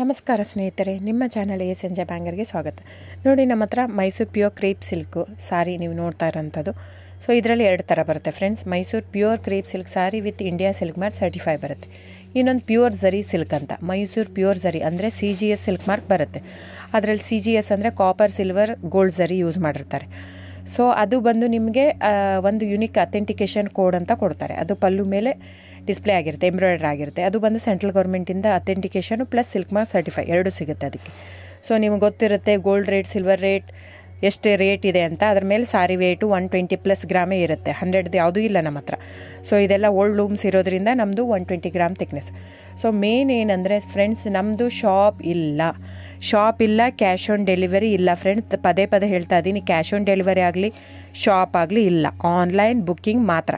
ನಮಸ್ಕಾರ ಸ್ನೇಹಿತರೆ ನಿಮ್ಮ ಚಾನಲ್ ಎ ಸಂಜೆ ಬ್ಯಾಂಗರ್ಗೆ ಸ್ವಾಗತ ನೋಡಿ ನಮ್ಮ ಹತ್ರ Mysuru pure crepe silk sari ನೀವು ನೋಡ್ತಾ ಇರೋಂಥದ್ದು ಸೊ ಇದರಲ್ಲಿ ಎರಡು ಥರ ಬರುತ್ತೆ friends Mysuru pure crepe silk sari with India silk mark certify ಬರುತ್ತೆ ಇನ್ನೊಂದು ಪ್ಯೂರ್ ಝರಿ ಸಿಲ್ಕ್ ಅಂತ ಮೈಸೂರು ಪ್ಯೂರ್ ಝರಿ ಅಂದರೆ C G S silk mark ಬರುತ್ತೆ ಅದರಲ್ಲಿ ಸಿ ಜಿ ಎಸ್ ಅಂದರೆ copper silver gold zari use ಮಾಡಿರ್ತಾರೆ ಸೊ ಅದು ಬಂದು ನಿಮಗೆ ಒಂದು ಯುನಿಕ್ ಅಥೆಂಟಿಕೇಷನ್ ಕೋಡ್ ಅಂತ ಕೊಡ್ತಾರೆ ಅದು ಪಲ್ಲು ಮೇಲೆ ಡಿಸ್ಪ್ಲೇ ಆಗಿರುತ್ತೆ ಎಂಬ್ರಾಯ್ಡ್ರಿ ಆಗಿರುತ್ತೆ ಅದು ಬಂದು ಸೆಂಟ್ರಲ್ ಗೌರ್ಮೆಂಟಿಂದ authentication plus silk mark certify ಎರಡು ಸಿಗುತ್ತೆ ಅದಕ್ಕೆ ಸೊ ನಿಮ್ಗೆ ಗೊತ್ತಿರುತ್ತೆ ಗೋಲ್ಡ್ ರೇಟ್ ಸಿಲ್ವರ್ ರೇಟ್ ಎಷ್ಟು ರೇಟ್ ಇದೆ ಅಂತ ಅದ್ರ ಮೇಲೆ sari weight one twenty plus ಗ್ರಾಮೇ ಇರುತ್ತೆ ಹಂಡ್ರೆಡ್ದು ಯಾವುದೂ ಇಲ್ಲ ನಮ್ಮ ಹತ್ರ ಸೊ ಇದೆಲ್ಲ ಓಲ್ಡ್ ಲೂಮ್ಸ್ ಇರೋದ್ರಿಂದ ನಮ್ಮದು one twenty gram thickness so main ಏನಂದರೆ ಫ್ರೆಂಡ್ಸ್ ನಮ್ಮದು ಶಾಪ್ ಇಲ್ಲ ಶಾಪ್ ಇಲ್ಲ ಕ್ಯಾಶ್ ಆನ್ ಡೆಲಿವರಿ ಇಲ್ಲ ಫ್ರೆಂಡ್ ಪದೇ ಪದೇ ಹೇಳ್ತಾ ಇದ್ದೀನಿ ಕ್ಯಾಶ್ ಆನ್ ಡೆಲಿವರಿ ಆಗಲಿ ಶಾಪ್ ಆಗಲಿ ಇಲ್ಲ ಆನ್ಲೈನ್ ಬುಕ್ಕಿಂಗ್ ಮಾತ್ರ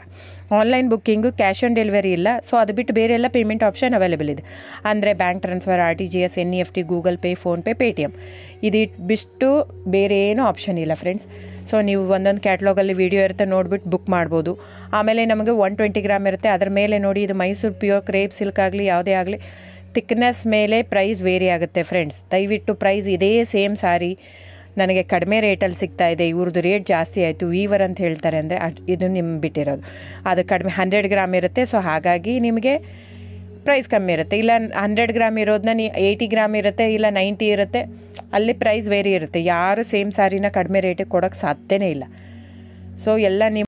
online booking cash on delivery ಇಲ್ಲ ಸೊ ಅದು ಬಿಟ್ಟು ಬೇರೆ ಎಲ್ಲ ಪೇಮೆಂಟ್ ಆಪ್ಷನ್ ಅವೈಲೇಬಲ್ ಇದೆ ಅಂದರೆ bank transfer R T G S N E F T Google Pay PhonePe Paytm ಇದು ಬಿಟ್ಟು ಬೇರೆ ಏನೂ ಆಪ್ಷನ್ ಇಲ್ಲ ಫ್ರೆಂಡ್ಸ್ ಸೊ ನೀವು ಒಂದೊಂದು ಕ್ಯಾಟ್ಲಾಗಲ್ಲಿ ವೀಡಿಯೋ ಇರುತ್ತೆ ನೋಡಿಬಿಟ್ಟು ಬುಕ್ ಮಾಡ್ಬೋದು ಆಮೇಲೆ ನಮಗೆ ಒನ್ ಟ್ವೆಂಟಿ ಗ್ರಾಮ್ ಇರುತ್ತೆ ಅದರ ಮೇಲೆ ನೋಡಿ ಇದು ಮೈಸೂರು ಪ್ಯೂರ್ ಕ್ರೇಪ್ ಸಿಲ್ಕ್ ಆಗಲಿ ಯಾವುದೇ ಆಗಲಿ ಥಿಕ್ನೆಸ್ ಮೇಲೆ ಪ್ರೈಸ್ ವೇರಿ ಆಗುತ್ತೆ ಫ್ರೆಂಡ್ಸ್ ದಯವಿಟ್ಟು ಪ್ರೈಸ್ ಇದೇ ಸೇಮ್ ಸಾರಿ ನನಗೆ ಕಡಿಮೆ ರೇಟಲ್ಲಿ ಸಿಗ್ತಾ ಇದೆ ಇವ್ರದ್ದು ರೇಟ್ ಜಾಸ್ತಿ ಆಯಿತು ವೀವರ್ ಅಂತ ಹೇಳ್ತಾರೆ ಅಂದರೆ ಇದು ನಿಮ್ಮ ಬಿಟ್ಟಿರೋದು ಅದು ಕಡಿಮೆ ಹಂಡ್ರೆಡ್ ಗ್ರಾಮ್ ಇರುತ್ತೆ ಸೊ ಹಾಗಾಗಿ ನಿಮಗೆ ಪ್ರೈಸ್ ಕಮ್ಮಿ ಇರುತ್ತೆ ಇಲ್ಲ ಹಂಡ್ರೆಡ್ ಗ್ರಾಮ್ ಇರೋದನ್ನ ನೀ ಏಯ್ಟಿ ಗ್ರಾಮ್ ಇರುತ್ತೆ ಇಲ್ಲ ನೈಂಟಿ ಇರುತ್ತೆ ಅಲ್ಲಿ ಪ್ರೈಸ್ ವೇರಿ ಇರುತ್ತೆ ಯಾರು ಸೇಮ್ ಸಾರಿನ ಕಡಿಮೆ ರೇಟಿಗೆ ಕೊಡೋಕ್ಕೆ ಸಾಧ್ಯನೇ ಇಲ್ಲ ಸೊ ಎಲ್ಲ ನಿಮ್ಮ